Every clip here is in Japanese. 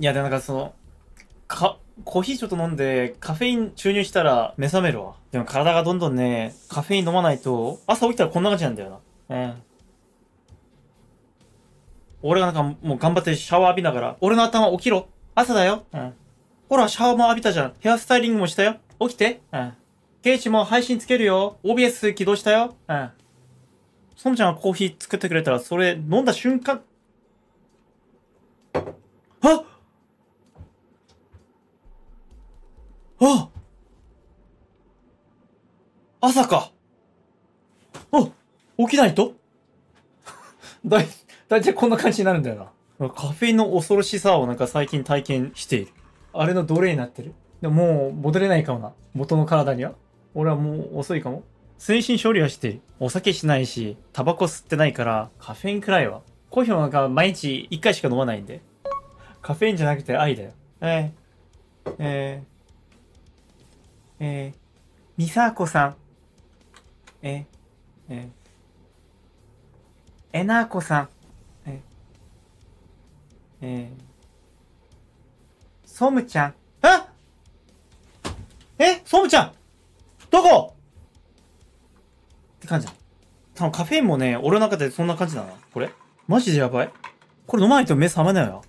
いや、でもなんかその、か、コーヒーちょっと飲んで、カフェイン注入したら目覚めるわ。でも体がどんどんね、カフェイン飲まないと、朝起きたらこんな感じなんだよな。うん。俺がなんかもう頑張ってシャワー浴びながら、俺の頭起きろ朝だようん。ほら、シャワーも浴びたじゃん。ヘアスタイリングもしたよ。起きてうん。ケイチも配信つけるよ。OBS 起動したよ。うん。ソムちゃんがコーヒー作ってくれたら、それ飲んだ瞬間、あっあ朝かあ起きないとだい、大体こんな感じになるんだよな。カフェインの恐ろしさをなんか最近体験している。あれの奴隷になってる。でももう戻れないかもな。元の体には。俺はもう遅いかも。精神処理はしている。お酒しないし、タバコ吸ってないから、カフェインくらいは。コーヒーもなんか毎日1回しか飲まないんで。カフェインじゃなくて愛だよ。えー、えーえー、サーコさん、え、え、えなこさん、え、えー、ソムちゃん、あえソムちゃんどこって感じだ。多分カフェインもね、俺の中でそんな感じだな。これマジでやばいこれ飲まないと目覚めないよ。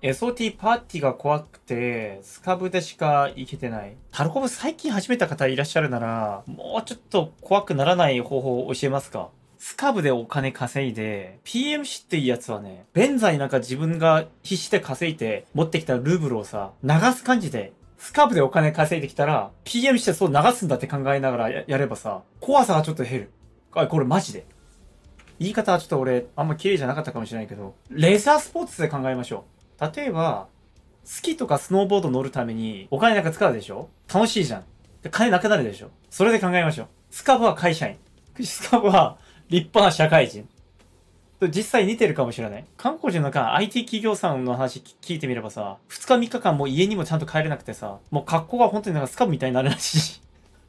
SOT パーティーが怖くて、スカブでしか行けてない。タルコブ最近始めた方いらっしゃるなら、もうちょっと怖くならない方法を教えますかスカブでお金稼いで、PMC っていやつはね、弁財なんか自分が必死で稼いで持ってきたルーブルをさ、流す感じで、スカブでお金稼いできたら、PMC でそう流すんだって考えながらやればさ、怖さがちょっと減る。あ、これマジで。言い方はちょっと俺、あんま綺麗じゃなかったかもしれないけど、レザースポーツで考えましょう。例えば、スキとかスノーボード乗るためにお金なんか使うでしょ楽しいじゃん。金なくなるでしょそれで考えましょう。スカブは会社員。スカブは立派な社会人。実際似てるかもしれない。韓国人の間、IT 企業さんの話聞いてみればさ、2日3日間もう家にもちゃんと帰れなくてさ、もう格好が本当になんかスカブみたいになるらしい。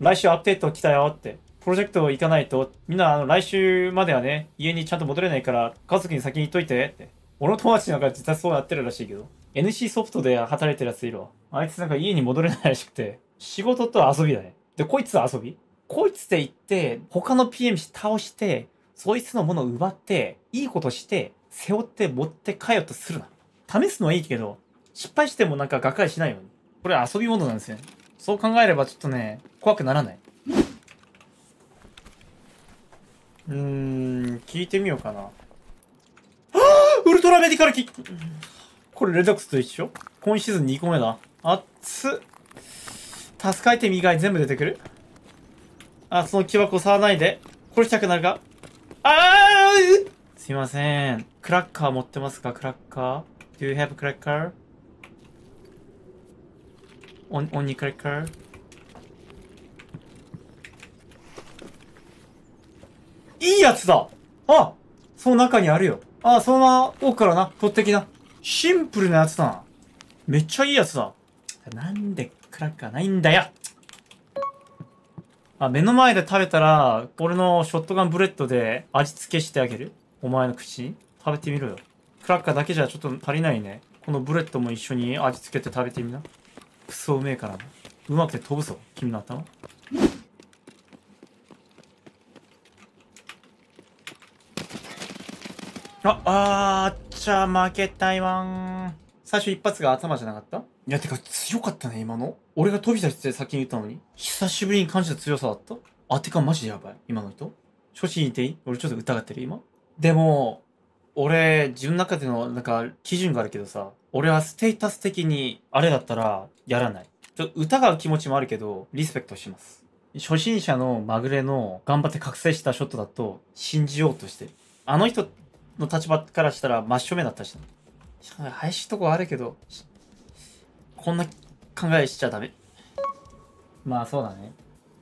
来週アップデート来たよって。プロジェクト行かないと、みんなあの来週まではね、家にちゃんと戻れないから、家族に先に言っといてって。俺の友達なんか実はそうやってるらしいけど。NC ソフトで働いてるやついるわ。あいつなんか家に戻れないらしくて、仕事と遊びだね。で、こいつは遊びこいつで行って、他の PM 倒して、そいつのものを奪って、いいことして、背負って持って帰ようとするな。試すのはいいけど、失敗してもなんかがっかりしないように。これ遊び物なんですよ、ね。そう考えればちょっとね、怖くならない。うーん、聞いてみようかな。ルトラメディカルキこれレドックスと一緒今シーズン2個目だ。あっつ。助かいて右側に全部出てくるあ、その木箱触らないで。殺したくなるかあーすいません。クラッカー持ってますかクラッカー ?Do you have a cracker? お、おにクラッカーいいやつだあその中にあるよ。あ、そのまま奥からな、取ってきな。シンプルなやつだな。めっちゃいいやつだ。なんでクラッカーないんだよあ、目の前で食べたら、俺のショットガンブレッドで味付けしてあげるお前の口に食べてみろよ。クラッカーだけじゃちょっと足りないね。このブレッドも一緒に味付けて食べてみな。クソうめえからな。うまくて飛ぶぞ、君の頭。あ、あーちゃ、負けたいわん。最初一発が頭じゃなかったいや、てか強かったね、今の。俺が飛び出して先に言ったのに。久しぶりに感じた強さだったあ、てかマジでやばい。今の人。初心にいていい俺ちょっと疑ってる、今。でも、俺、自分の中での、なんか、基準があるけどさ、俺はステータス的に、あれだったら、やらない。ちょっと疑う気持ちもあるけど、リスペクトします。初心者のまぐれの頑張って覚醒したショットだと信じようとしてる。あの人の立場からしたら真正面だったしたしかも林とこあるけどこんな考えしちゃダメまあそうだね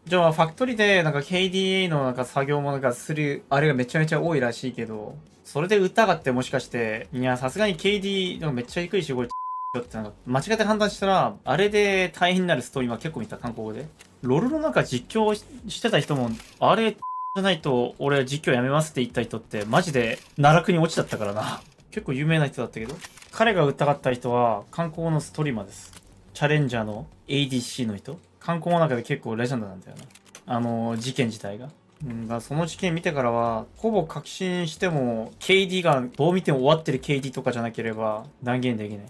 じゃあファクトリーでなんか KDA のなんか作業もなんかするあれがめちゃめちゃ多いらしいけどそれで疑ってもしかしていやさすがに KD なめっちゃ低いしこれってなんか間違って判断したらあれで大変になるストーリーは結構見た韓国語でロールの中実況してた人もあれじゃないと、俺実況やめますって言った人って、マジで奈落に落ちちゃったからな。結構有名な人だったけど。彼が疑った人は、観光のストリーマーです。チャレンジャーの ADC の人。観光の中で結構レジェンドなんだよな。あの、事件自体が。うんだその事件見てからは、ほぼ確信しても、KD がどう見ても終わってる KD とかじゃなければ断言できない。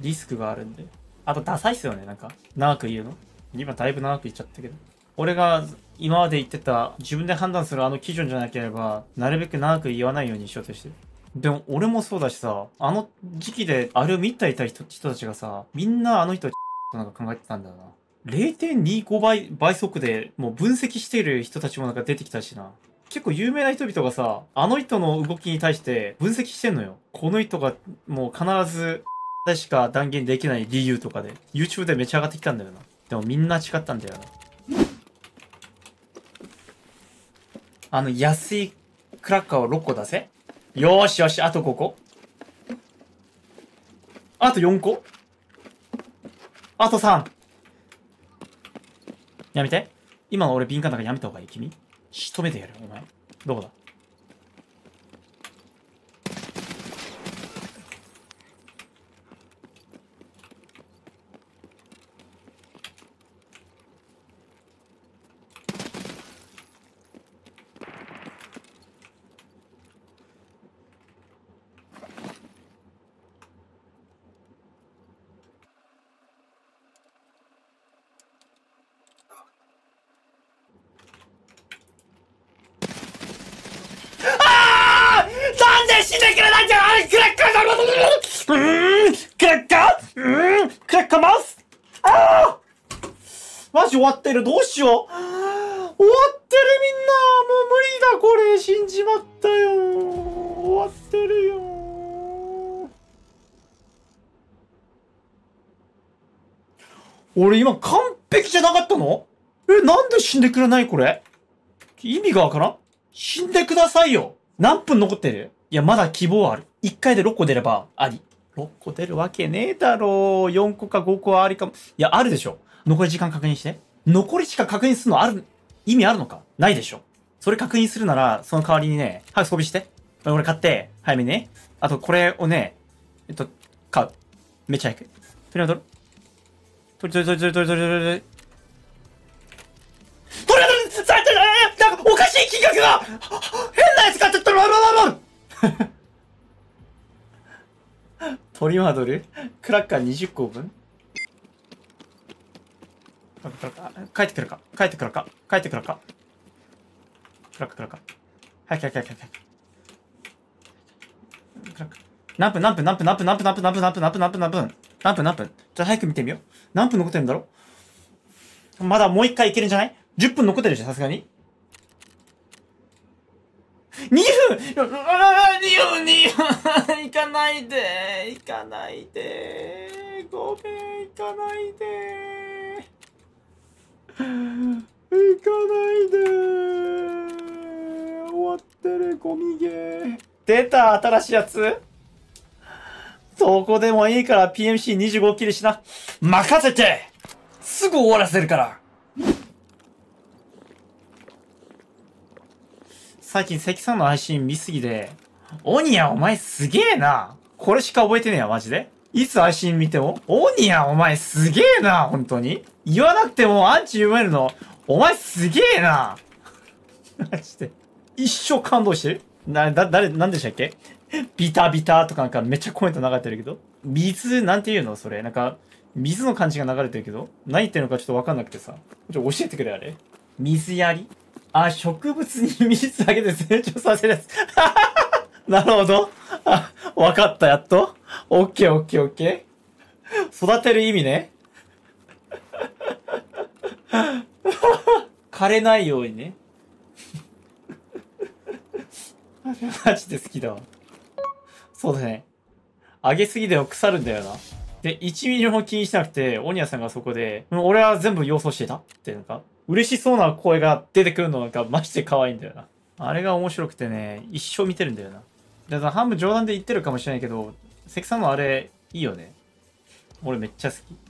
リスクがあるんで。あと、ダサいっすよね、なんか。長く言うの今だいぶ長く言っちゃったけど。俺が今まで言ってた自分で判断するあの基準じゃなければなるべく長く言わないようにしようとしてるでも俺もそうだしさあの時期であれを見たいた人人たちがさみんなあの人となんか考えてたんだよな0.25倍倍速でもう分析している人たちもなんか出てきたしな結構有名な人々がさあの人の動きに対して分析してんのよこの人がもう必ずでしか断言できない理由とかで YouTube でめちゃ上がってきたんだよなでもみんな違ったんだよなあの、安いクラッカーを6個出せ。よーしよし、あと5個。あと4個。あと3。やめて。今の俺敏感だからやめた方がいい。君。仕留めてやる。お前。どこだ結果うん、結果ます。ああマジ終わってる。どうしよう。終わってるみんな。もう無理だ。これ、死んじまったよ。終わってるよ。俺今完璧じゃなかったのえ、なんで死んでくれないこれ。意味がわからん死んでくださいよ。何分残ってるいや、まだ希望ある。1回で6個出ればあり。6個出るわけねえだろう。4個か5個はありかも。いや、あるでしょ。残り時間確認して。残りしか確認するのある、意味あるのかないでしょ。それ確認するなら、その代わりにね、早く装備して。俺買って、早めにね。あと、これをね、えっと、買う。めちゃ早く。とりあえず、とりとりとりとりとりとりとりとり。とりあえず、さなんかおかしい金額が変なやつ買ってったら、ららららポリマドルクラッカー20個分帰ってくるか帰ってくるか帰ってくるかクラッカークラッカー。早く早く早く早く。クラッカー。何分何分何分何分何分何分何分何分何分何分何分何分何分じゃあ早く見てみよう。何分残ってるんだろまだもう一回いけるんじゃない ?10 分残ってるじゃん、さすがに。2分 !2 分 !2 分 !2 行かないでごめん行かないで行かないで終わってるゴミゲー出た新しいやつどこでもいいから PMC25 切りしな任せてすぐ終わらせるから最近関さんの配信見すぎで、オニアお前すげえなこれしか覚えてねえや、マジで。いつ配信見ても、オニアンお前すげえな、本当に。言わなくてもアンチ読めるの、お前すげえな。マジで。一生感動してるな、だ、誰、なんでしたっけビタビタとかなんかめっちゃコメント流れてるけど。水、なんていうのそれ。なんか、水の感じが流れてるけど。何言ってるのかちょっとわかんなくてさ。ちょ、教えてくれ、あれ。水やりあ、植物に水あげて成長させるやつ。なるほど。わかった、やっと。オッケーオッケーオッケー。育てる意味ね。枯れないようにね。マジで好きだわ。そうだね。上げすぎでも腐るんだよな。で、1ミリも気にしなくて、オニアさんがそこで、俺は全部要素してたっていうのか、嬉しそうな声が出てくるのがマジで可愛いんだよな。あれが面白くてね、一生見てるんだよな。だから半分冗談で言ってるかもしれないけど、関さんもあれ、いいよね。俺めっちゃ好き。